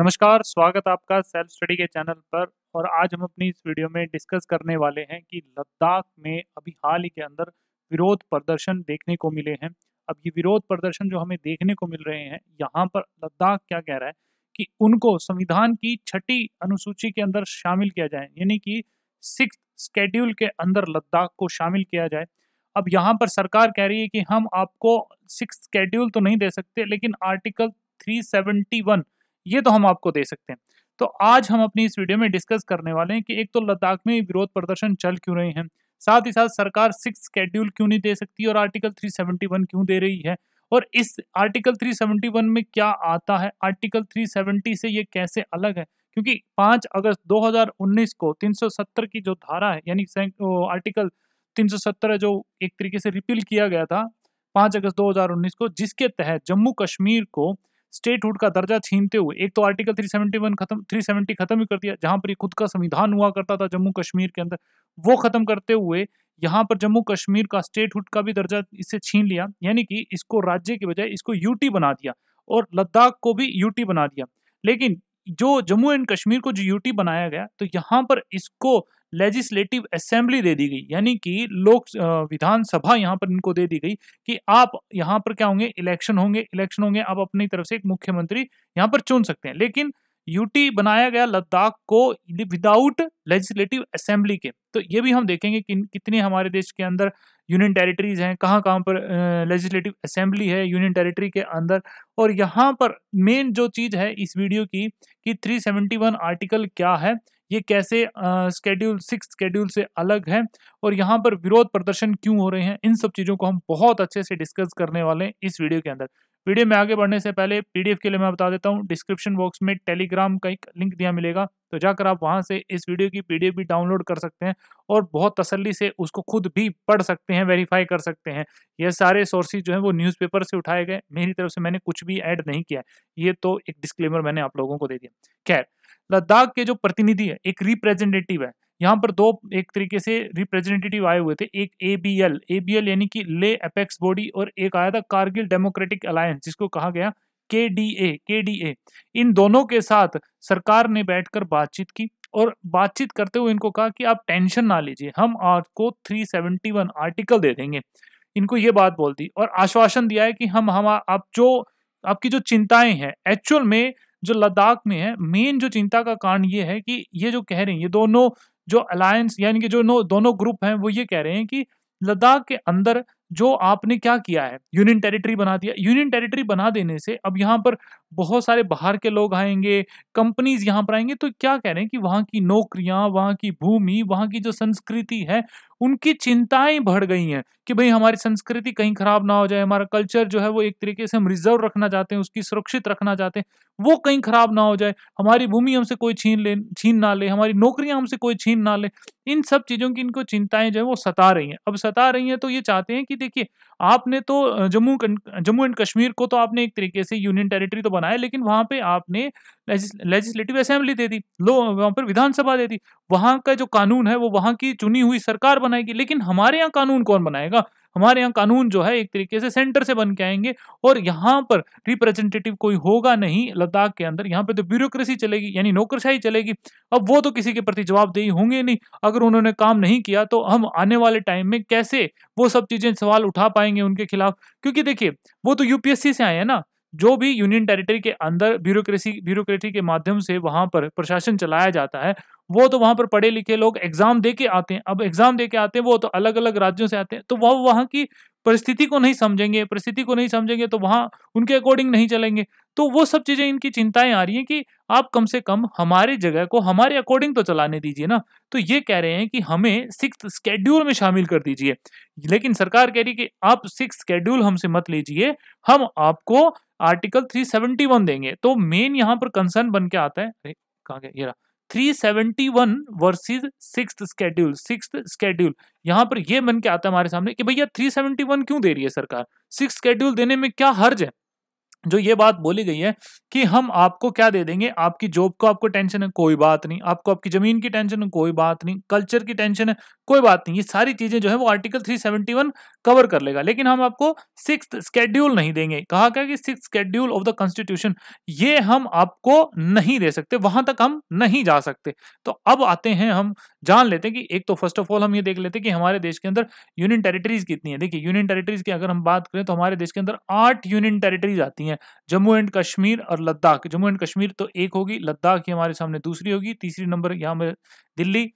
नमस्कार स्वागत आपका सेल्फ स्टडी के चैनल पर और आज हम अपनी इस वीडियो में डिस्कस करने वाले हैं कि लद्दाख में अभी हाल ही के अंदर विरोध प्रदर्शन देखने को मिले हैं अब ये विरोध प्रदर्शन जो हमें देखने को मिल रहे हैं यहाँ पर लद्दाख क्या कह रहा है कि उनको संविधान की छठी अनुसूची के अंदर शामिल किया जाए यानी कि सिक्स स्केड्यूल के अंदर लद्दाख को शामिल किया जाए अब यहाँ पर सरकार कह रही है कि हम आपको सिक्स स्केड्यूल तो नहीं दे सकते लेकिन आर्टिकल 371 ये तो हम आपको दे सकते हैं तो आज हम अपनी इस वीडियो में डिस्कस करने वाले हैं कि एक तो लद्दाख में विरोध प्रदर्शन चल क्यों रहे हैं साथ ही साथ सरकार सिक्स स्केड्यूल क्यों नहीं दे सकती और आर्टिकल 371 क्यों दे रही है और इस आर्टिकल 371 में क्या आता है आर्टिकल 370 से ये कैसे अलग है क्योंकि 5 अगस्त 2019 को 370 की जो धारा है यानी आर्टिकल 370 है जो एक तरीके से रिपील किया गया था 5 अगस्त 2019 को जिसके तहत जम्मू कश्मीर को स्टेटहुड का दर्जा छीनते हुए एक तो आर्टिकल 371 खत्म 370 खत्म ही कर दिया जहां पर खुद का संविधान हुआ करता था जम्मू कश्मीर के अंदर वो खत्म करते हुए यहाँ पर जम्मू कश्मीर का स्टेटहुड का भी दर्जा इससे छीन लिया यानी कि इसको राज्य के बजाय इसको यूटी बना दिया और लद्दाख को भी यूटी बना दिया लेकिन जो जम्मू एंड कश्मीर को जो यूटी बनाया गया तो यहाँ पर इसको लेजिस्लेटिव असेंबली दे दी गई यानी कि लोक विधानसभा यहाँ पर इनको दे दी गई कि आप यहाँ पर क्या होंगे इलेक्शन होंगे इलेक्शन होंगे आप अपनी तरफ से एक मुख्यमंत्री यहाँ पर चुन सकते हैं लेकिन यूटी बनाया गया लद्दाख को विदाउट लेजिस्लेटिव असेंबली के तो ये भी हम देखेंगे कि कितने हमारे देश के अंदर यूनियन टेरिटरीज हैं कहाँ कहाँ पर लेजिस्लेटिव असेंबली है यूनियन टेरिटरी के अंदर और यहाँ पर मेन जो चीज़ है इस वीडियो की कि 371 आर्टिकल क्या है ये कैसे स्केड्यूल सिक्स स्केड्यूल से अलग है और यहाँ पर विरोध प्रदर्शन क्यों हो रहे हैं इन सब चीज़ों को हम बहुत अच्छे से डिस्कस करने वाले हैं इस वीडियो के अंदर वीडियो में आगे बढ़ने से पहले पीडीएफ के लिए मैं बता देता हूँ डिस्क्रिप्शन बॉक्स में टेलीग्राम का एक लिंक दिया मिलेगा तो जाकर आप वहाँ से इस वीडियो की पीडीएफ भी डाउनलोड कर सकते हैं और बहुत तसल्ली से उसको खुद भी पढ़ सकते हैं वेरीफाई कर सकते हैं ये सारे सोर्सेज जो हैं वो न्यूज़पेपर से उठाए गए मेरी तरफ से मैंने कुछ भी ऐड नहीं किया ये तो एक डिस्क्लेमर मैंने आप लोगों को दे दिया खैर लद्दाख के जो प्रतिनिधि है एक रिप्रेजेंटेटिव है यहाँ पर दो एक तरीके से रिप्रेजेंटेटिव आए हुए थे एक A B L A B L यानी कि ले अपेक्स बॉडी और एक आया था कारगिल डेमोक्रेटिक अलायंस जिसको कहा गया के डी ए के डी ए इन दोनों के साथ सरकार ने बैठकर बातचीत की और बातचीत करते हुए इनको कहा कि आप टेंशन ना लीजिए हम आपको 371 आर्टिकल दे देंगे इनको ये बात बोल दी और आश्वासन दिया है कि हम हम आप जो आपकी जो चिंताएं हैं एक्चुअल में जो लद्दाख में है मेन जो चिंता का कारण ये है कि ये जो कह रहे हैं ये दोनों जो अलायंस यानी कि जो नो दोनों ग्रुप हैं वो ये कह रहे हैं कि लद्दाख के अंदर जो आपने क्या किया है यूनियन टेरिटरी बना दिया यूनियन टेरिटरी बना देने से अब यहाँ पर बहुत सारे बाहर के लोग आएंगे कंपनीज यहाँ पर आएंगे तो क्या कह रहे हैं कि वहाँ की नौकरियाँ वहाँ की भूमि वहाँ की जो संस्कृति है उनकी चिंताएं बढ़ गई हैं कि भाई हमारी संस्कृति कहीं खराब ना हो जाए हमारा कल्चर जो है वो एक तरीके से हम रिजर्व रखना चाहते हैं उसकी सुरक्षित रखना चाहते हैं वो कहीं खराब ना हो जाए हमारी भूमि हमसे कोई छीन ले छीन ना ले हमारी नौकरियां हमसे कोई छीन ना ले इन सब चीज़ों की इनको चिंताएं जो है वो सता रही हैं अब सता रही हैं तो ये चाहते हैं कि देखिए आपने तो जम्मू जम्मू एंड कश्मीर को तो आपने एक तरीके से यूनियन टेरिटरी तो बनाया लेकिन वहां पे आपने लेजिस्लेटिव असेंबली दे दी लो वहां पर विधानसभा दे दी वहां का जो कानून है वो वहां की चुनी हुई सरकार बनाएगी लेकिन हमारे यहाँ कानून कौन बनाएगा हमारे यहाँ कानून जो है एक तरीके से सेंटर से बन के आएंगे और यहाँ पर रिप्रेजेंटेटिव कोई होगा नहीं लद्दाख के अंदर यहाँ पे तो ब्यूरोक्रेसी चलेगी यानी नौकरशाही चलेगी अब वो तो किसी के प्रति जवाबदेही होंगे नहीं अगर उन्होंने काम नहीं किया तो हम आने वाले टाइम में कैसे वो सब चीजें सवाल उठा पाएंगे उनके खिलाफ क्योंकि देखिए वो तो यूपीएससी से आए हैं ना जो भी यूनियन टेरिटरी के अंदर ब्यूरोक्रेसी ब्यूरोक्रेटी के माध्यम से वहां पर प्रशासन चलाया जाता है वो तो वहां पर पढ़े लिखे लोग एग्जाम दे के आते हैं अब एग्जाम दे के आते हैं वो तो अलग अलग राज्यों से आते हैं तो वह वहां की परिस्थिति को नहीं समझेंगे परिस्थिति को नहीं समझेंगे तो वहाँ उनके अकॉर्डिंग नहीं चलेंगे तो वो सब चीज़ें इनकी चिंताएं आ रही हैं कि आप कम से कम हमारी जगह को हमारे अकॉर्डिंग तो चलाने दीजिए ना तो ये कह रहे हैं कि हमें सिक्स स्केड्यूल में शामिल कर दीजिए लेकिन सरकार कह रही है कि आप सिक्स स्केड्यूल हमसे मत लीजिए हम आपको आर्टिकल 371 देंगे तो मेन यहाँ पर कंसर्न बन के आता है अरे कहा गया ये रहा 371 versus sixth schedule sixth schedule यहाँ पर यह बन के आता है हमारे सामने कि भैया 371 क्यों दे रही है सरकार सिक्स स्केड्यूल देने में क्या हर्ज है जो ये बात बोली गई है कि हम आपको क्या दे देंगे आपकी जॉब को आपको टेंशन है कोई बात नहीं आपको आपकी जमीन की टेंशन है कोई बात नहीं कल्चर की टेंशन है कोई बात नहीं ये सारी चीजें जो है वो आर्टिकल 371 कवर कर लेगा लेकिन हम आपको सिक्स स्केड्यूल नहीं देंगे कहा गया कि six schedule of the constitution ये हम आपको नहीं दे सकते वहां तक हम नहीं जा सकते तो अब आते हैं हम जान लेते हैं कि एक तो फर्स्ट ऑफ ऑल हम ये देख लेते हैं कि हमारे देश के अंदर यूनियन टेरिटरीज कितनी है देखिए यूनियन टेरिटरीज की अगर हम बात करें तो हमारे देश के अंदर आठ यूनियन टेरिटरीज आती हैं हैं जम्मू एंड कश्मीर और लद्दाख जम्मू एंड कश्मीर तो एक होगी लद्दाख ही हमारे सामने दूसरी होगी तीसरी नंबर यहाँ में दिल्ली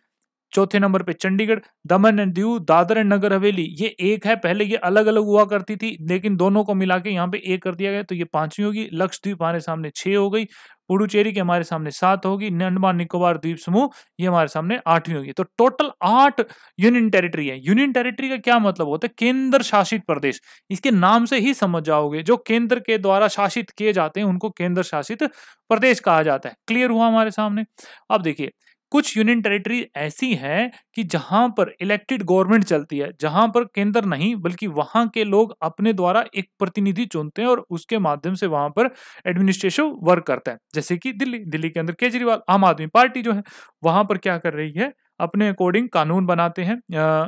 चौथे नंबर पे चंडीगढ़ दमन एंड दीव दादर एंड नगर हवेली ये एक है पहले ये अलग अलग हुआ करती थी लेकिन दोनों को मिला के यहाँ पे एक कर दिया गया तो ये पांचवी होगी लक्षद्वीप हमारे सामने छह हो गई पुडुचेरी की हमारे सामने सात होगी अंडमान निकोबार द्वीप समूह ये हमारे सामने आठवीं होगी तो टोटल आठ यूनियन टेरिटरी है यूनियन टेरिटरी का क्या मतलब होता है केंद्र शासित प्रदेश इसके नाम से ही समझ जाओगे जो केंद्र के द्वारा शासित किए जाते हैं उनको केंद्र शासित प्रदेश कहा जाता है क्लियर हुआ हमारे सामने अब देखिए कुछ यूनियन टेरिटरी ऐसी हैं कि जहां पर इलेक्टेड गवर्नमेंट चलती है जहां पर केंद्र नहीं बल्कि वहां के लोग अपने द्वारा एक प्रतिनिधि चुनते हैं और उसके माध्यम से वहां पर एडमिनिस्ट्रेशन वर्क करता है जैसे कि दिल्ली दिल्ली के अंदर केजरीवाल आम आदमी पार्टी जो है वहां पर क्या कर रही है अपने अकॉर्डिंग कानून बनाते हैं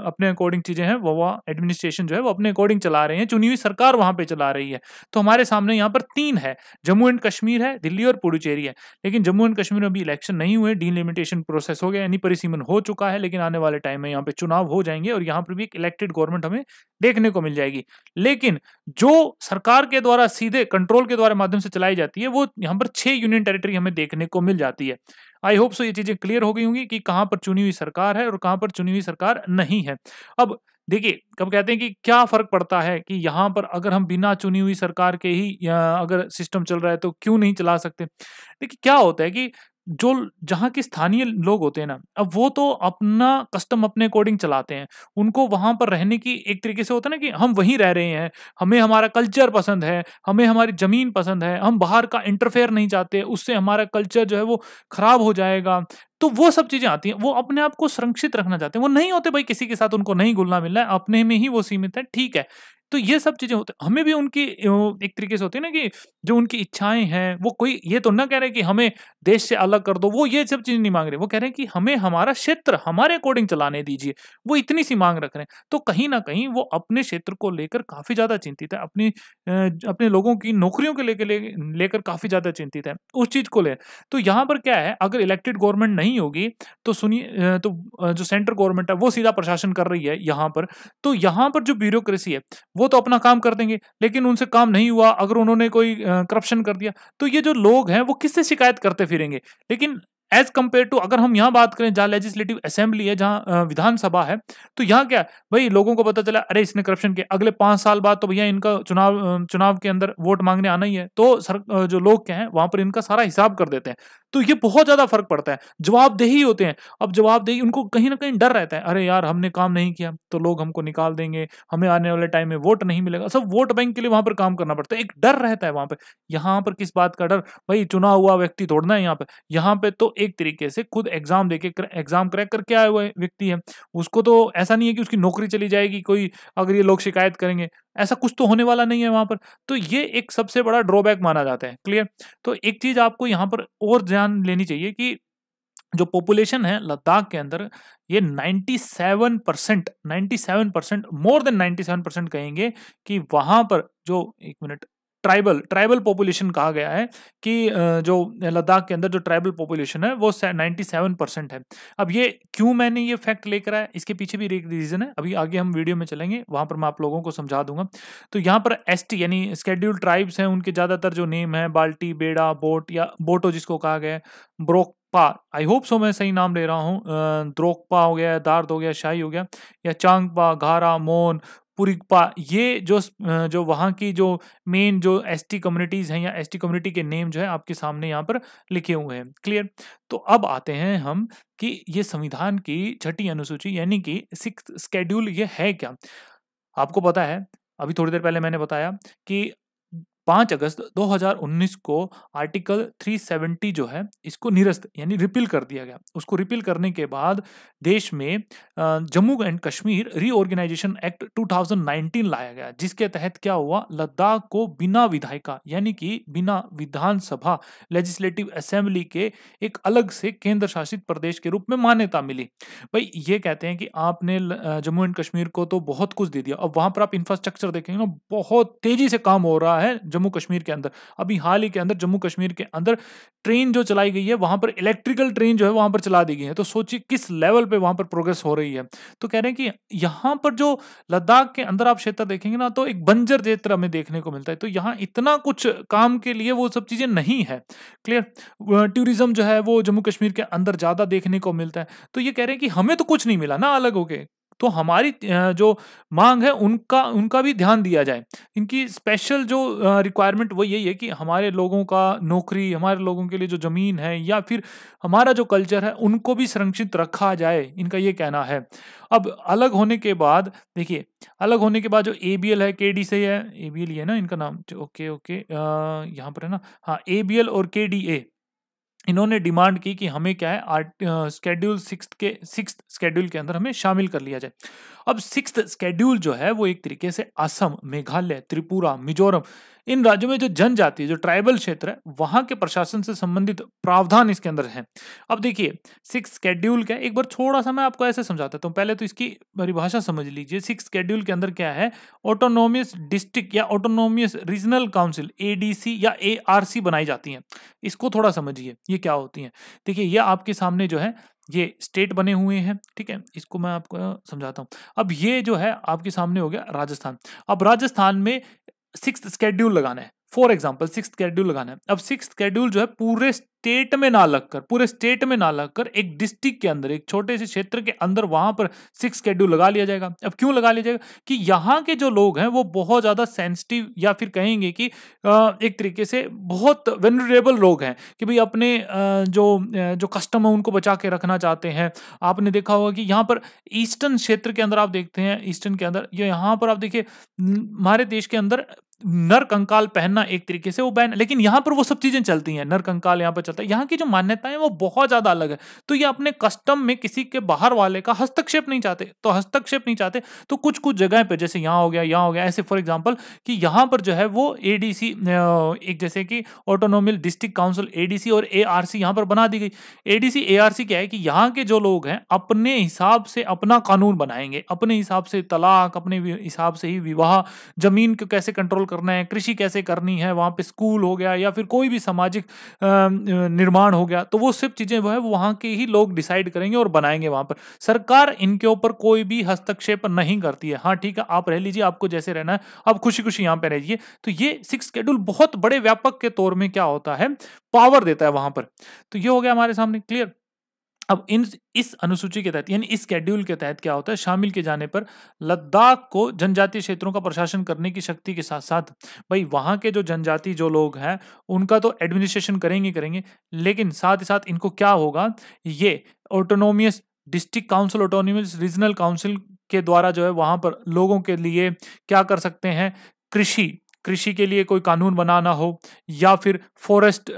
अपने अकॉर्डिंग चीज़ें हैं वो वह एडमिनिस्ट्रेशन जो है वो अपने अकॉर्डिंग चला रहे हैं चुनी हुई सरकार वहाँ पे चला रही है तो हमारे सामने यहाँ पर तीन है जम्मू एंड कश्मीर है दिल्ली और पुडुचेरी है लेकिन जम्मू एंड कश्मीर में अभी इलेक्शन नहीं हुए डीलिमिटेशन प्रोसेस हो गया यानी परिसीमन हो चुका है लेकिन आने वाले टाइम में यहाँ पे चुनाव हो जाएंगे और यहाँ पर भी एक इलेक्टेड गवर्नमेंट हमें देखने को मिल जाएगी लेकिन जो सरकार के द्वारा सीधे कंट्रोल के द्वारा माध्यम से चलाई जाती है वो यहाँ पर छह यूनियन टेरिटरी हमें देखने को मिल जाती है आई होप सो ये चीजें क्लियर हो गई होंगी कि कहाँ पर चुनी हुई सरकार है और कहाँ पर चुनी हुई सरकार नहीं है अब देखिए कब कहते हैं कि क्या फर्क पड़ता है कि यहाँ पर अगर हम बिना चुनी हुई सरकार के ही अगर सिस्टम चल रहा है तो क्यों नहीं चला सकते देखिए क्या होता है कि जो जहाँ के स्थानीय लोग होते हैं ना अब वो तो अपना कस्टम अपने अकॉर्डिंग चलाते हैं उनको वहाँ पर रहने की एक तरीके से होता है ना कि हम वहीं रह रहे हैं हमें हमारा कल्चर पसंद है हमें हमारी ज़मीन पसंद है हम बाहर का इंटरफेयर नहीं चाहते उससे हमारा कल्चर जो है वो ख़राब हो जाएगा तो वो सब चीज़ें आती हैं वो अपने आप को संरक्षित रखना चाहते हैं वो नहीं होते भाई किसी के साथ उनको नहीं घुलना मिलना है अपने में ही वो सीमित है ठीक है तो ये सब चीज़ें होते हमें भी उनकी एक तरीके से होती है ना कि जो उनकी इच्छाएं हैं वो कोई ये तो ना कह रहे कि हमें देश से अलग कर दो वो ये सब चीज़ नहीं मांग रहे वो कह रहे हैं कि हमें हमारा क्षेत्र हमारे अकॉर्डिंग चलाने दीजिए वो इतनी सी मांग रख रहे हैं तो कहीं ना कहीं वो अपने क्षेत्र को लेकर काफ़ी ज़्यादा चिंतित है अपनी अपने लोगों की नौकरियों के लेकर लेकर काफ़ी ज़्यादा चिंतित है उस चीज़ को ले तो यहाँ पर क्या है अगर इलेक्टेड गवर्नमेंट नहीं होगी तो सुनिए तो जो सेंट्रल गवर्नमेंट है वो सीधा प्रशासन कर रही है यहाँ पर तो यहाँ पर जो ब्यूरोक्रेसी है वो तो अपना काम कर देंगे लेकिन उनसे काम नहीं हुआ अगर उन्होंने कोई करप्शन कर दिया तो ये जो लोग हैं वो किससे शिकायत करते फिरेंगे लेकिन एज कम्पेयर टू अगर हम यहाँ बात करें जहाँ लेजिस्लेटिव असेंबली है जहाँ विधानसभा है तो यहाँ क्या भाई लोगों को पता चला अरे इसने करप्शन किया अगले पाँच साल बाद तो भैया इनका चुनाव चुनाव के अंदर वोट मांगने आना ही है तो सर जो लोग क्या हैं वहाँ पर इनका सारा हिसाब कर देते हैं तो ये बहुत ज्यादा फर्क पड़ता है जवाबदेही होते हैं अब जवाबदेही उनको कहीं ना कहीं डर रहता है अरे यार हमने काम नहीं किया तो लोग हमको निकाल देंगे हमें आने वाले टाइम में वोट नहीं मिलेगा सब वोट बैंक के लिए वहां पर काम करना पड़ता है एक डर रहता है वहां पर यहाँ पर किस बात का डर भाई चुना हुआ व्यक्ति तोड़ना है यहाँ पे यहाँ पे तो एक तरीके से खुद एग्जाम देके एग्जाम क्रैक करके आए हुए व्यक्ति है उसको तो ऐसा नहीं है कि उसकी नौकरी चली जाएगी कोई अगर ये लोग शिकायत करेंगे ऐसा कुछ तो होने वाला नहीं है वहां पर तो ये एक सबसे बड़ा ड्रॉबैक माना जाता है क्लियर तो एक चीज आपको यहाँ पर और ध्यान लेनी चाहिए कि जो पॉपुलेशन है लद्दाख के अंदर ये 97 percent ninety percent more than 97 percent कहेंगे कि वहां पर जो एक मिनट ट्राइबल ट्राइबल पॉपुलेशन कहा गया है कि जो लद्दाख के अंदर जो ट्राइबल पॉपुलेशन है वो 97 परसेंट है अब ये क्यों मैंने ये फैक्ट लेकर आया इसके पीछे भी एक रीज़न है अभी आगे हम वीडियो में चलेंगे वहाँ पर मैं आप लोगों को समझा दूंगा तो यहाँ पर एस यानी स्केड्यूल ट्राइब्स हैं उनके ज़्यादातर जो नेम है बाल्टी बेड़ा बोट या बोटो जिसको कहा गया है ब्रोक पा आई होप सो मैं सही नाम ले रहा हूँ द्रोकपा हो गया दार्द हो गया शाही हो गया या चांगपा घारा मोन पुरिकपा ये जो जो वहाँ की जो मेन जो एस टी कम्युनिटीज़ हैं या एस टी कम्युनिटी के नेम जो है आपके सामने यहाँ पर लिखे हुए हैं क्लियर तो अब आते हैं हम कि ये संविधान की छठी अनुसूची यानी कि सिक्स स्केड्यूल ये है क्या आपको पता है अभी थोड़ी देर पहले मैंने बताया कि पाँच अगस्त 2019 को आर्टिकल 370 जो है इसको निरस्त यानी रिपील कर दिया गया उसको रिपील करने के बाद देश में Jammu and Kashmir reorganisation act 2019 लाया गया जिसके तहत क्या हुआ लद्दाख को बिना विधायिका यानी कि बिना विधानसभा लेजिस्लेटिव असेंबली के एक अलग से केंद्र शासित प्रदेश के रूप में मान्यता मिली भाई ये कहते हैं कि आपने जम्मू एंड कश्मीर को तो बहुत कुछ दे दिया अब वहां पर आप इंफ्रास्ट्रक्चर देखेंगे ना बहुत तेजी से काम हो रहा है जम्मू कश्मीर के अंदर अभी हाल ही के अंदर जम्मू कश्मीर के अंदर ट्रेन जो चलाई गई है वहां पर इलेक्ट्रिकल ट्रेन जो है वहां पर चला दी गई है तो सोचिए किस लेवल पे वहां पर प्रोग्रेस हो रही है तो कह रहे हैं कि यहां पर जो लद्दाख के अंदर आप क्षेत्र देखेंगे ना तो एक बंजर क्षेत्र हमें देखने को मिलता है तो यहां इतना कुछ काम के लिए वो सब चीजें नहीं है क्लियर टूरिज्म जो है वो जम्मू कश्मीर के अंदर ज्यादा देखने को मिलता है तो ये कह रहे हैं कि हमें तो कुछ नहीं मिला ना अलग होके तो हमारी जो मांग है उनका उनका भी ध्यान दिया जाए इनकी स्पेशल जो रिक्वायरमेंट वो यही है कि हमारे लोगों का नौकरी हमारे लोगों के लिए जो ज़मीन है या फिर हमारा जो कल्चर है उनको भी संरक्षित रखा जाए इनका ये कहना है अब अलग होने के बाद देखिए अलग होने के बाद जो ए बी एल है के डी से है ए बी एल ये ना इनका नाम ओके ओके यहाँ पर है ना हाँ ए बी एल और के डी ए इन्होंने डिमांड की कि हमें क्या है आर्ट स्केड्यूल सिक्स के सिक्स स्केड्यूल के अंदर हमें शामिल कर लिया जाए अब सिक्स स्केड्यूल जो है वो एक तरीके से असम मेघालय त्रिपुरा मिजोरम इन राज्यों में जो जनजाति जो ट्राइबल क्षेत्र है वहां के प्रशासन से संबंधित प्रावधान इसके अंदर है अब देखिए सिक्स स्केड्यूल क्या एक बार थोड़ा सा मैं आपको ऐसे समझाता हूँ तो पहले तो इसकी परिभाषा समझ लीजिए सिक्स स्केड्यूल के अंदर क्या है ऑटोनोमियस डिस्ट्रिक्ट या ऑटोनोमियस रीजनल काउंसिल ए या ए बनाई जाती हैं इसको थोड़ा समझिए ये क्या होती हैं देखिए ये आपके सामने जो है ये स्टेट बने हुए हैं ठीक है इसको मैं आपको समझाता हूँ अब ये जो है आपके सामने हो गया राजस्थान अब राजस्थान में सिक्स स्केड्यूल लगाना है फॉर एग्जाम्पल सिक्स कैड्यूल लगाना है अब सिक्स कैड्यूल जो है पूरे स्टेट में ना लगकर पूरे स्टेट में ना लगकर एक डिस्ट्रिक्ट के अंदर एक छोटे से क्षेत्र के अंदर वहां पर सिक्स कैड्यूल लगा लिया जाएगा अब क्यों लगा लिया जाएगा कि यहाँ के जो लोग हैं वो बहुत ज्यादा सेंसिटिव या फिर कहेंगे कि एक तरीके से बहुत वेनरेबल लोग हैं कि भाई अपने जो जो कस्टम है उनको बचा के रखना चाहते हैं आपने देखा होगा कि यहाँ पर ईस्टर्न क्षेत्र के अंदर आप देखते हैं ईस्टर्न के अंदर या यहाँ पर आप देखिए हमारे देश के अंदर नर कंकाल पहनना एक तरीके से वो बैन लेकिन यहाँ पर वो सब चीजें चलती हैं नर कंकाल यहाँ पर चलता है यहाँ की जो मान्यता है वो बहुत ज्यादा अलग है तो ये अपने कस्टम में किसी के बाहर वाले का हस्तक्षेप नहीं चाहते तो हस्तक्षेप नहीं चाहते तो कुछ कुछ जगह पर जैसे यहाँ हो गया यहाँ हो गया ऐसे फॉर एग्जाम्पल कि यहाँ पर जो है वो एडीसी एक जैसे कि ऑटोनोमियल डिस्ट्रिक्ट काउंसिल एडीसी और ए यहाँ पर बना दी गई एडीसी ए क्या है कि यहाँ के जो लोग हैं अपने हिसाब से अपना कानून बनाएंगे अपने हिसाब से तलाक अपने हिसाब से ही विवाह जमीन को कैसे कंट्रोल करना है कृषि कैसे करनी है वहाँ पे स्कूल हो गया या फिर कोई भी सामाजिक निर्माण हो गया तो वो सिर्फ चीज़ें वो है वहाँ के ही लोग डिसाइड करेंगे और बनाएंगे वहाँ पर सरकार इनके ऊपर कोई भी हस्तक्षेप नहीं करती है हाँ ठीक है आप रह लीजिए आपको जैसे रहना है आप खुशी खुशी यहाँ पर रहिए तो ये सिक्स शेड्यूल बहुत बड़े व्यापक के तौर में क्या होता है पावर देता है वहाँ पर तो ये हो गया हमारे सामने क्लियर अब इन इस अनुसूची के तहत यानी इस कैड्यूल के तहत क्या होता है शामिल किए जाने पर लद्दाख को जनजातीय क्षेत्रों का प्रशासन करने की शक्ति के साथ साथ भाई वहाँ के जो जनजाति जो लोग हैं उनका तो एडमिनिस्ट्रेशन करेंगे करेंगे लेकिन साथ ही साथ इनको क्या होगा ये autonomous district council autonomous regional council के द्वारा जो है वहाँ पर लोगों के लिए क्या कर सकते हैं कृषि कृषि के लिए कोई कानून बनाना हो या फिर फॉरेस्ट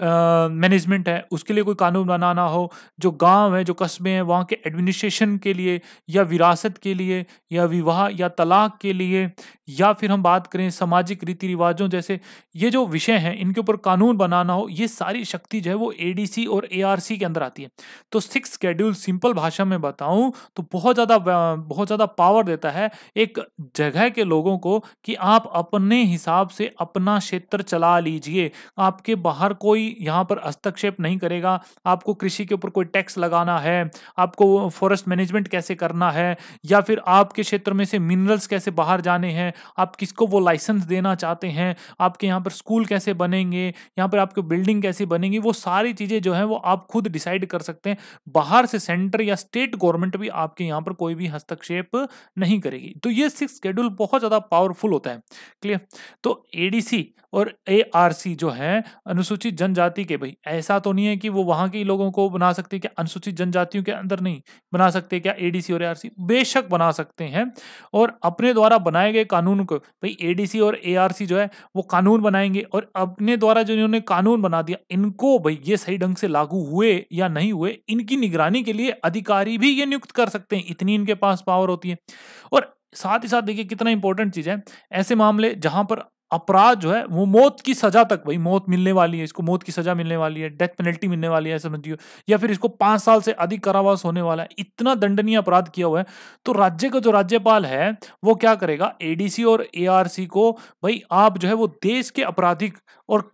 मैनेजमेंट है उसके लिए कोई कानून बनाना हो जो गांव है जो कस्बे हैं वहाँ के एडमिनिस्ट्रेशन के लिए या विरासत के लिए या विवाह या तलाक के लिए या फिर हम बात करें सामाजिक रीति रिवाजों जैसे ये जो विषय हैं इनके ऊपर कानून बनाना हो ये सारी शक्ति जो है वो ए और ए के अंदर आती है तो सिक्स शेड्यूल सिंपल भाषा में बताऊँ तो बहुत ज़्यादा बहुत ज़्यादा पावर देता है एक जगह के लोगों को कि आप अपने हिसाब से अपना क्षेत्र चला लीजिए आपके बाहर कोई यहाँ पर हस्तक्षेप नहीं करेगा आपको कृषि के ऊपर कोई टैक्स लगाना है आपको फॉरेस्ट मैनेजमेंट कैसे करना है या फिर आपके क्षेत्र में से मिनरल्स कैसे बाहर जाने हैं आप किसको वो लाइसेंस देना चाहते हैं आपके यहाँ पर स्कूल कैसे बनेंगे यहाँ पर आपकी बिल्डिंग कैसे बनेंगी वो सारी चीज़ें जो हैं वो आप खुद डिसाइड कर सकते हैं बाहर से सेंटर या स्टेट गवर्नमेंट भी आपके यहाँ पर कोई भी हस्तक्षेप नहीं करेगी तो ये सिक्स शेड्यूल बहुत ज़्यादा पावरफुल होता है क्लियर तो एडीसी और एआरसी जो है अनुसूचित जनजाति के भाई ऐसा तो नहीं है कि वो वहां के लोगों को बना सकते क्या अनुसूचित जनजातियों के अंदर नहीं बना सकते क्या एडीसी और एआरसी बेशक बना सकते हैं और अपने द्वारा बनाए गए कानून को भाई एडीसी और एआरसी जो है वो कानून बनाएंगे और अपने द्वारा जो इन्होंने कानून बना दिया इनको भाई ये सही ढंग से लागू हुए या नहीं हुए इनकी निगरानी के लिए अधिकारी भी ये नियुक्त कर सकते हैं इतनी इनके पास पावर होती है और साथ ही साथ देखिए कितना इंपॉर्टेंट चीज है ऐसे मामले जहां पर अपराध जो है वो मौत की सजा तक भाई मौत मिलने वाली है इसको मौत की सजा मिलने वाली है डेथ पेनल्टी मिलने वाली है समझियो या फिर इसको पांच साल से अधिक कारावास होने वाला है इतना दंडनीय अपराध किया हुआ है तो राज्य का जो राज्यपाल है वो क्या करेगा एडीसी और एआरसी को भाई आप जो है वो देश के अपराधिक और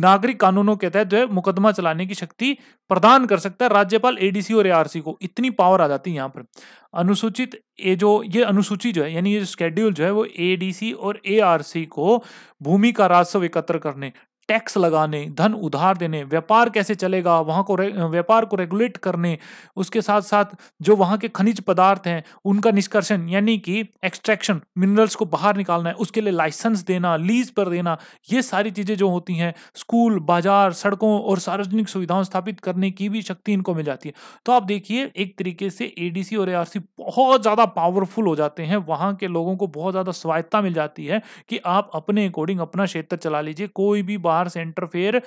नागरिक कानूनों के तहत जो है मुकदमा चलाने की शक्ति प्रदान कर सकता है राज्यपाल एडीसी और एआरसी को इतनी पावर आ जाती है यहाँ पर अनुसूचित ये जो ये अनुसूची जो है यानी ये स्केड्यूल जो है वो एडीसी और एआरसी को भूमि का राजस्व एकत्र करने टैक्स लगाने धन उधार देने व्यापार कैसे चलेगा वहाँ को व्यापार को रेगुलेट करने उसके साथ साथ जो वहाँ के खनिज पदार्थ हैं उनका निष्कर्षण यानी कि एक्सट्रैक्शन मिनरल्स को बाहर निकालना है उसके लिए लाइसेंस देना लीज पर देना ये सारी चीज़ें जो होती हैं स्कूल बाजार सड़कों और सार्वजनिक सुविधाओं स्थापित करने की भी शक्ति इनको मिल जाती है तो आप देखिए एक तरीके से ए और ए बहुत ज़्यादा पावरफुल हो जाते हैं वहाँ के लोगों को बहुत ज़्यादा स्वायत्ता मिल जाती है कि आप अपने अकॉर्डिंग अपना क्षेत्र चला लीजिए कोई भी बाहर से इंटरफेयर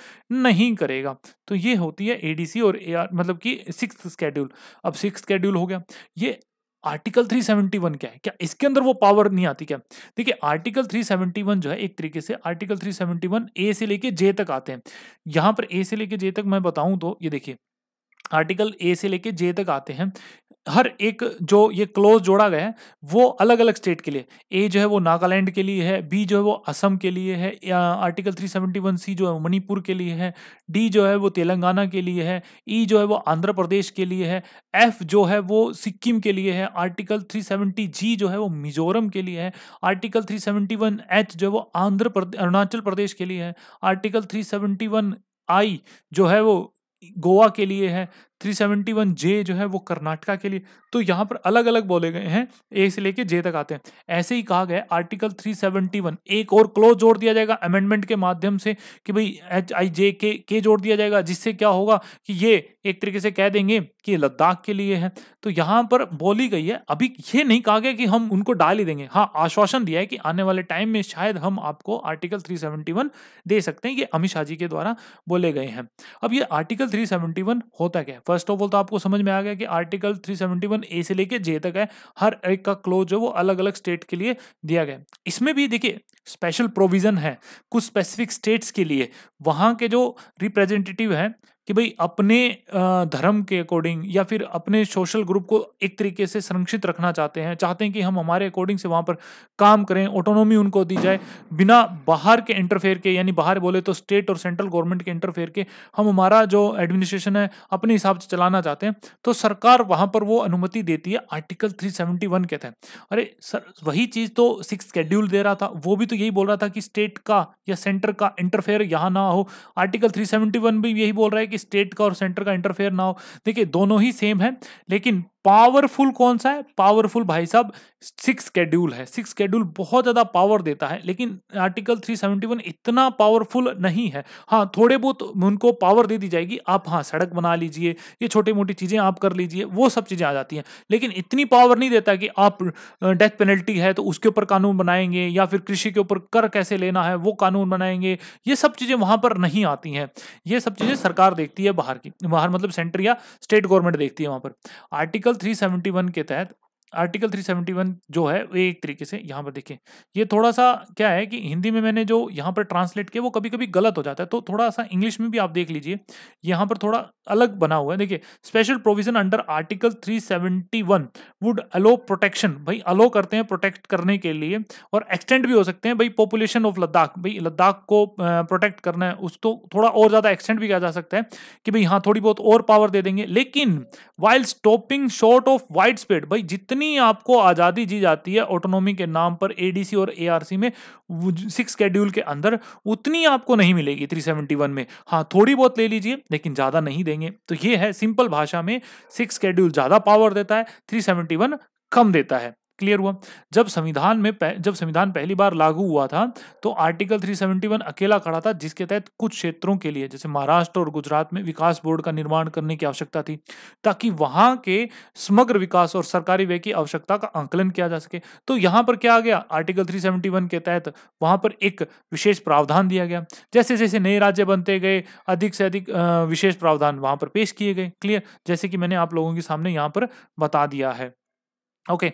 नहीं करेगा तो ये होती है एडीसी और एआर मतलब कि सिक्स स्केड्यूल अब सिक्स स्केड्यूल हो गया ये आर्टिकल 371 क्या है क्या इसके अंदर वो पावर नहीं आती क्या देखिए आर्टिकल 371 जो है एक तरीके से आर्टिकल 371 ए से लेके जे तक आते हैं यहां पर ए से लेके जे तक मैं बताऊं तो ये देखिए आर्टिकल ए से लेके जे तक आते हैं हर एक जो ये क्लोज जोड़ा गया है वो अलग अलग स्टेट के लिए ए जो है वो नागालैंड के लिए है बी जो है वो असम के लिए है या आर्टिकल 371 सी जो है मणिपुर के लिए है डी जो है वो तेलंगाना के लिए है ई e जो है वो आंध्र प्रदेश के लिए है एफ जो है वो सिक्किम के लिए है आर्टिकल 370 जी जो है वो मिजोरम के लिए है आर्टिकल 371 एच जो है वो आंध्र प्रदेश अरुणाचल प्रदेश के लिए है आर्टिकल 371 आई जो है वो गोवा के लिए है 371 जे जो है वो कर्नाटका के लिए तो यहाँ पर अलग अलग बोले गए हैं ए से लेके जे तक आते हैं ऐसे ही कहा गया आर्टिकल 371 एक और क्लोज जोड़ दिया जाएगा अमेंडमेंट के माध्यम से कि भाई एच आई जे के के जोड़ दिया जाएगा जिससे क्या होगा कि ये एक तरीके से कह देंगे कि ये लद्दाख के लिए है तो यहाँ पर बोली गई है अभी ये नहीं कहा गया कि हम उनको डाल ही देंगे हाँ आश्वासन दिया है कि आने वाले टाइम में शायद हम आपको आर्टिकल वन दे सकते हैं ये अमित शाह जी के द्वारा बोले गए हैं अब ये आर्टिकल वन होता क्या है फर्स्ट ऑफ ऑल तो आपको समझ में आ गया कि आर्टिकल 371 ए से लेके जे तक है हर एक का क्लोज जो वो अलग अलग स्टेट के लिए दिया गया इसमें भी देखिए स्पेशल प्रोविजन है कुछ स्पेसिफिक स्टेट्स के लिए वहाँ के जो रिप्रेजेंटेटिव हैं कि भाई अपने धर्म के अकॉर्डिंग या फिर अपने सोशल ग्रुप को एक तरीके से संरक्षित रखना चाहते हैं चाहते हैं कि हम हमारे अकॉर्डिंग से वहाँ पर काम करें ऑटोनोमी उनको दी जाए बिना बाहर के इंटरफेयर के यानी बाहर बोले तो स्टेट और सेंट्रल गवर्नमेंट के इंटरफेयर के हम हमारा जो एडमिनिस्ट्रेशन है अपने हिसाब से चलाना चाहते हैं तो सरकार वहाँ पर वो अनुमति देती है आर्टिकल थ्री के तहत अरे सर वही चीज़ तो सिक्स शेड्यूल दे रहा था वो भी तो यही बोल रहा था कि स्टेट का या सेंटर का इंटरफेयर यहाँ ना हो आर्टिकल थ्री भी यही बोल रहा है कि कि स्टेट का और सेंटर का इंटरफेयर ना हो देखिए दोनों ही सेम है लेकिन पावरफुल कौन सा है पावरफुल भाई साहब सिक्स केड्यूल है सिक्स केड्यूल बहुत ज़्यादा पावर देता है लेकिन आर्टिकल 371 इतना पावरफुल नहीं है हाँ थोड़े बहुत उनको पावर दे दी जाएगी आप हाँ सड़क बना लीजिए ये छोटी मोटी चीज़ें आप कर लीजिए वो सब चीज़ें आ जाती हैं लेकिन इतनी पावर नहीं देता कि आप डेथ पेनल्टी है तो उसके ऊपर कानून बनाएंगे या फिर कृषि के ऊपर कर कैसे लेना है वो कानून बनाएंगे ये सब चीज़ें वहाँ पर नहीं आती हैं ये सब चीज़ें सरकार देखती है बाहर की बाहर मतलब सेंटर या स्टेट गवर्नमेंट देखती है वहाँ पर आर्टिकल आर्टिकल 371 के तहत आर्टिकल 371 जो है वो एक तरीके से यहाँ पर देखें ये थोड़ा सा क्या है कि हिंदी में मैंने जो यहाँ पर ट्रांसलेट किया वो कभी कभी गलत हो जाता है तो थोड़ा सा इंग्लिश में भी आप देख लीजिए यहाँ पर थोड़ा अलग बना हुआ है देखिए special provision under article 371 would allow protection भाई अलो करते हैं प्रोटेक्ट करने के लिए और एक्सटेंड भी हो सकते हैं भाई पॉपुलेशन ऑफ लद्दाख भाई लद्दाख को प्रोटेक्ट करना है उसको थोड़ा और ज़्यादा एक्सटेंड भी किया जा सकता है कि भाई हाँ थोड़ी बहुत और पावर दे देंगे लेकिन while stopping short of widespread भाई जितने जितनी आपको आज़ादी दी जाती है ऑटोनॉमी के नाम पर एडीसी और एआरसी में सिक्स शेड्यूल के अंदर उतनी आपको नहीं मिलेगी 371 में हाँ थोड़ी बहुत ले लीजिए लेकिन ज़्यादा नहीं देंगे तो ये है सिंपल भाषा में सिक्स शेड्यूल ज़्यादा पावर देता है 371 कम देता है क्लियर हुआ जब संविधान में जब संविधान पहली बार लागू हुआ था तो आर्टिकल 371 अकेला खड़ा था जिसके तहत कुछ क्षेत्रों के लिए जैसे महाराष्ट्र और गुजरात में विकास बोर्ड का निर्माण करने की आवश्यकता थी ताकि वहां के समग्र विकास और सरकारी व्यय की आवश्यकता का आंकलन किया जा सके तो यहाँ पर क्या आ गया आर्टिकल थ्री के तहत वहां पर एक विशेष प्रावधान दिया गया जैसे जैसे नए राज्य बनते गए अधिक से अधिक विशेष प्रावधान वहां पर पेश किए गए क्लियर जैसे कि मैंने आप लोगों के सामने यहाँ पर बता दिया है ओके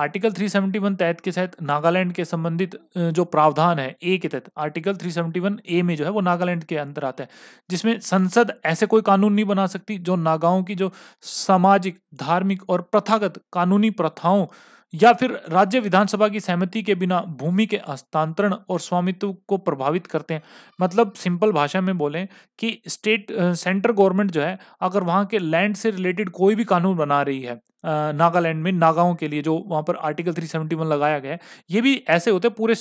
आर्टिकल 371 तहत के तहत नागालैंड के संबंधित जो प्रावधान है ए के तहत आर्टिकल 371 ए में जो है वो नागालैंड के अंतर आता है जिसमें संसद ऐसे कोई कानून नहीं बना सकती जो नागाओं की जो सामाजिक धार्मिक और प्रथागत कानूनी प्रथाओं या फिर राज्य विधानसभा की सहमति के बिना भूमि के हस्तांतरण और स्वामित्व को प्रभावित करते हैं मतलब सिंपल भाषा में बोलें कि स्टेट सेंट्रल गवर्नमेंट जो है अगर वहाँ के लैंड से रिलेटेड कोई भी कानून बना रही है नागालैंड में नागाओं के लिए जो वहाँ पर आर्टिकल 371 लगाया गया है ये भी ऐसे होते हैं पूरे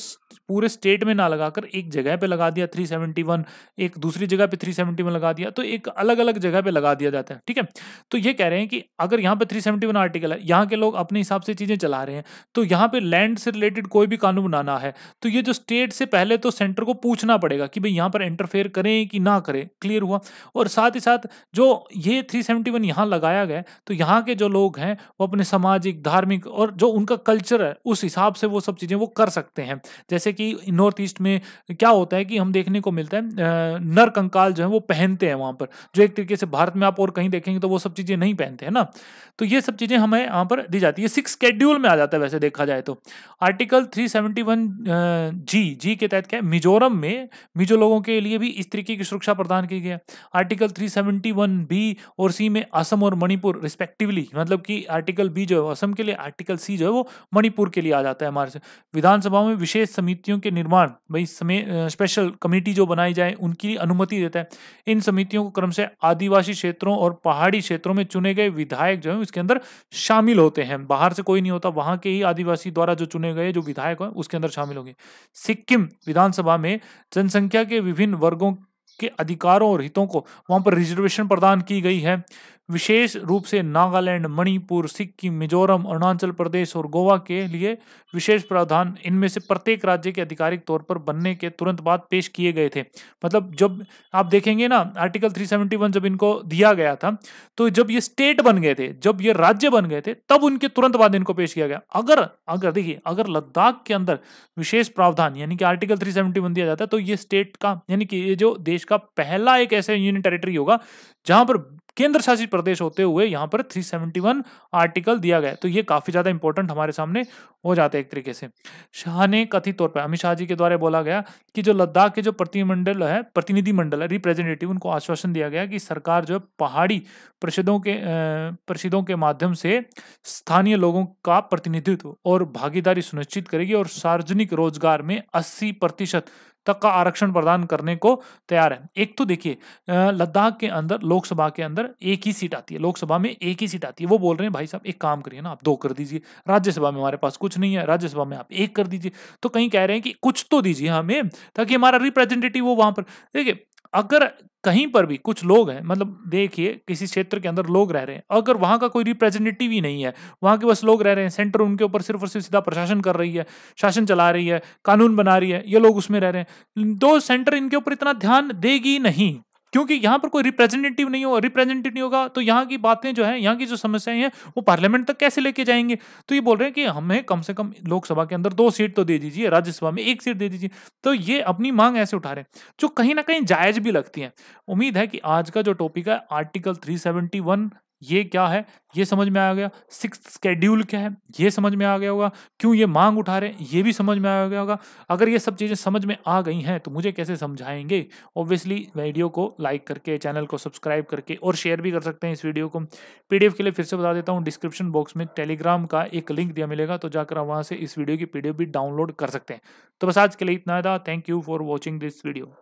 पूरे स्टेट में ना लगाकर एक जगह पे लगा दिया 371 एक दूसरी जगह पे 371 लगा दिया तो एक अलग अलग जगह पे लगा दिया जाता है ठीक है तो ये कह रहे हैं कि अगर यहाँ पे 371 आर्टिकल है यहाँ के लोग अपने हिसाब से चीज़ें चला रहे हैं तो यहाँ पर लैंड से रिलेटेड कोई भी कानून बनाना है तो ये जो स्टेट से पहले तो सेंटर को पूछना पड़ेगा कि भाई यहाँ पर इंटरफेयर करें कि ना करें क्लियर हुआ और साथ ही साथ जो ये थ्री सेवेंटी लगाया गया तो यहाँ के जो लोग हैं हैं वो अपने सामाजिक धार्मिक और जो उनका कल्चर है उस हिसाब से वो सब चीज़ें वो कर सकते हैं जैसे कि नॉर्थ ईस्ट में क्या होता है कि हम देखने को मिलता है नर कंकाल जो है वो पहनते हैं वहाँ पर जो एक तरीके से भारत में आप और कहीं देखेंगे तो वो सब चीज़ें नहीं पहनते हैं ना तो ये सब चीज़ें हमें यहाँ पर दी जाती है सिक्स स्केड्यूल में आ जाता है वैसे देखा जाए तो आर्टिकल थ्री जी जी के तहत क्या है मिजोरम में मिजो लोगों के लिए भी इस तरीके की सुरक्षा प्रदान की गई है आर्टिकल थ्री बी और सी में असम और मणिपुर रिस्पेक्टिवली मतलब कि आर्टिकल बी जो है असम के लिए आर्टिकल सी जो है वो मणिपुर के लिए आ जाता है हमारे से विधानसभाओं में विशेष समितियों के निर्माण भाई स्पेशल कमेटी जो बनाई जाए उनकी अनुमति देता है इन समितियों को क्रम से आदिवासी क्षेत्रों और पहाड़ी क्षेत्रों में चुने गए विधायक जो है उसके अंदर शामिल होते हैं बाहर से कोई नहीं होता वहां के ही आदिवासी द्वारा जो चुने गए जो विधायक हैं उसके अंदर शामिल होंगे सिक्किम विधानसभा में जनसंख्या के विभिन्न वर्गों के अधिकारों और हितों को वहां पर रिजर्वेशन प्रदान की गई है विशेष रूप से नागालैंड मणिपुर सिक्किम मिजोरम अरुणाचल प्रदेश और गोवा के लिए विशेष प्रावधान इनमें से प्रत्येक राज्य के आधिकारिक तौर पर बनने के तुरंत बाद पेश किए गए थे मतलब जब आप देखेंगे ना आर्टिकल 371 जब इनको दिया गया था तो जब ये स्टेट बन गए थे जब ये राज्य बन गए थे तब उनके तुरंत बाद इनको पेश किया गया अगर अगर देखिए अगर लद्दाख के अंदर विशेष प्रावधान यानी कि आर्टिकल थ्री दिया जाता है तो ये स्टेट का यानी कि ये जो देश का पहला एक ऐसा यूनियन टेरिटरी होगा जहां पर केंद्र शासित प्रदेश होते हुए यहाँ पर 371 आर्टिकल दिया गया तो ये काफी ज्यादा इंपॉर्टेंट हमारे सामने हो जाते हैं एक तरीके से शाह ने कथित तौर पर अमित शाह जी के द्वारा बोला गया कि जो लद्दाख के जो प्रतिनिधिमंडल है प्रतिनिधिमंडल है रिप्रेजेंटेटिव उनको आश्वासन दिया गया कि सरकार जो पहाड़ी परिषदों के परिषदों के माध्यम से स्थानीय लोगों का प्रतिनिधित्व और भागीदारी सुनिश्चित करेगी और सार्वजनिक रोजगार में अस्सी प्रतिशत तक का आरक्षण प्रदान करने को तैयार है एक तो देखिए लद्दाख के अंदर लोकसभा के अंदर एक ही सीट आती है लोकसभा में एक ही सीट आती है वो बोल रहे हैं भाई साहब एक काम करिए ना आप दो कर दीजिए राज्यसभा में हमारे पास कुछ नहीं है राज्यसभा में आप एक कर दीजिए तो कहीं कह रहे हैं कि कुछ तो दीजिए हमें ताकि हमारा रिप्रेजेंटेटिव हो वहां पर देखिए अगर कहीं पर भी कुछ लोग हैं मतलब देखिए किसी क्षेत्र के अंदर लोग रह रहे हैं अगर वहाँ का कोई रिप्रेजेंटेटिव ही नहीं है वहाँ के बस लोग रह रहे हैं सेंटर उनके ऊपर सिर्फ और सिर्फ सीधा प्रशासन कर रही है शासन चला रही है कानून बना रही है ये लोग उसमें रह रहे हैं तो सेंटर इनके ऊपर इतना ध्यान देगी नहीं क्योंकि यहाँ पर कोई रिप्रेजेंटेटिव नहीं होगा रिप्रेजेंटेटिव नहीं होगा तो यहाँ की बातें जो है यहाँ की जो समस्याएं हैं वो पार्लियामेंट तक कैसे लेके जाएंगे तो ये बोल रहे हैं कि हमें कम से कम लोकसभा के अंदर दो सीट तो दे दीजिए राज्यसभा में एक सीट दे दीजिए तो ये अपनी मांग ऐसे उठा रहे हैं जो कहीं ना कहीं जायज भी लगती है उम्मीद है कि आज का जो टॉपिक है आर्टिकल थ्री ये क्या है ये समझ में आ गया सिक्स स्केड्यूल क्या है ये समझ में आ गया होगा क्यों ये मांग उठा रहे हैं ये भी समझ में आ गया होगा अगर ये सब चीज़ें समझ में आ गई हैं तो मुझे कैसे समझाएंगे ऑब्वियसली वीडियो को लाइक करके चैनल को सब्सक्राइब करके और शेयर भी कर सकते हैं इस वीडियो को पी के लिए फिर से बता देता हूँ डिस्क्रिप्शन बॉक्स में टेलीग्राम का एक लिंक दिया मिलेगा तो जाकर आप वहाँ से इस वीडियो की पी भी डाउनलोड कर सकते हैं तो बस आज के लिए इतना था thank you for watching this video